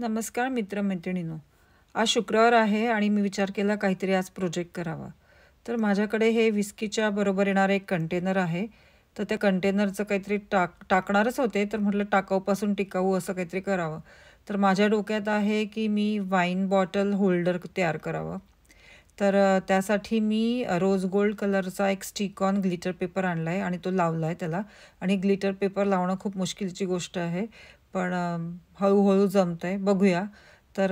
नमस्कार मित्रमैत्रिणीनो आज शुक्रवार आहे आणि मी विचार केला काहीतरी आज प्रोजेक्ट करावा तर माझ्याकडे हे विस्कीच्या बरोबर येणारं एक कंटेनर आहे तर त्या कंटेनरचं काहीतरी टाक टाकणारच होते तर म्हटलं टाकाऊपासून टिकाऊ असं काहीतरी करावं तर माझ्या डोक्यात आहे की मी वाईन बॉटल होल्डर तयार करावं तर त्यासाठी मी रोज गोल्ड कलरचा एक स्टिकॉन ग्लिटर पेपर आणला आहे आणि तो लावला आहे त्याला आणि ग्लिटर पेपर लावणं खूप मुश्किलची गोष्ट आहे पण हळूहळू जमतंय बघूया तर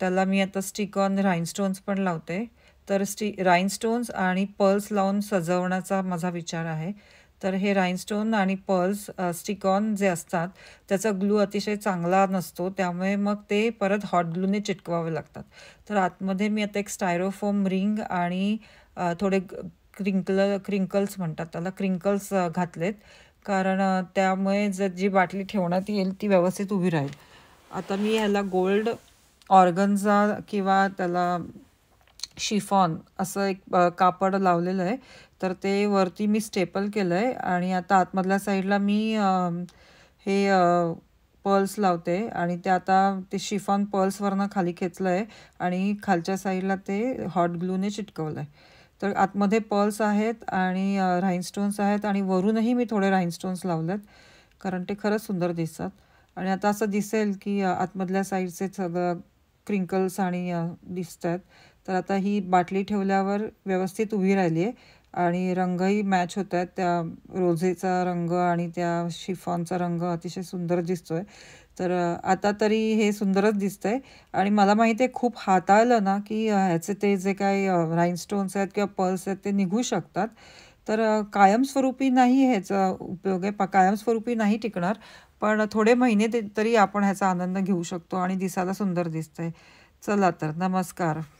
त्याला मी आता स्टिक ऑन राईनस्टोन्स पण लावते तर स्टी राईनस्टोन्स आणि पर्ल्स लावून सजवण्याचा माझा विचार आहे तर हे राईनस्टोन आणि पर्ल्स ऑन जे असतात त्याचा ग्लू अतिशय चांगला नसतो त्यामुळे मग ते परत हॉट ग्लूने चिटकवावे लागतात तर आतमध्ये मी आता एक स्टायरोफोम रिंग आणि थोडे क्रिंकल क्रिंकल्स म्हणतात त्याला क्रिंकल्स घातलेत कारण त्यामुळे जर जी बाटली ठेवण्यात येईल ती व्यवस्थित उभी राहील आता मी ह्याला गोल्ड ऑर्गन्झा किंवा त्याला शिफॉन असं एक कापड लावलेलं आहे तर ते वरती मी स्टेपल केलं आहे आणि आता आतमधल्या साईडला मी हे पर्ल्स लावते आणि ते आता ते शिफॉन पर्ल्सवरनं खाली खेचलं आहे आणि खालच्या साईडला ते हॉट ग्लूने चिटकवलं आहे तर आतमध्ये पर्ल्स आहेत आणि राईनस्टोन्स आहेत आणि वरूनही मी थोडे राईनस्टोन्स लावलेत कारण ते खरंच सुंदर दिसतात आणि आता असं दिसेल की आतमधल्या साईडचे सगळं क्रिंकल्स आणि दिसत आहेत तर आता ही बाटली ठेवल्यावर व्यवस्थित उभी राहिली आहे आणि रंगही मॅच होत आहेत त्या रोझेचा रंग आणि त्या शिफॉनचा रंग अतिशय सुंदर दिसतो आहे तर आता तरी हे सुंदरच दिसतं आहे आणि मला माहिती आहे खूप हाताळलं ना की ह्याचे ते जे काही राईनस्टोन्स आहेत किंवा पर्ल्स आहेत ते निघू शकतात तर कायमस्वरूपी नाही ह्याचा उपयोग आहे प कायमस्वरूपी नाही टिकणार पण थोडे महिने तरी आपण ह्याचा आनंद घेऊ शकतो आणि दिसायला सुंदर दिसतं आहे चला तर नमस्कार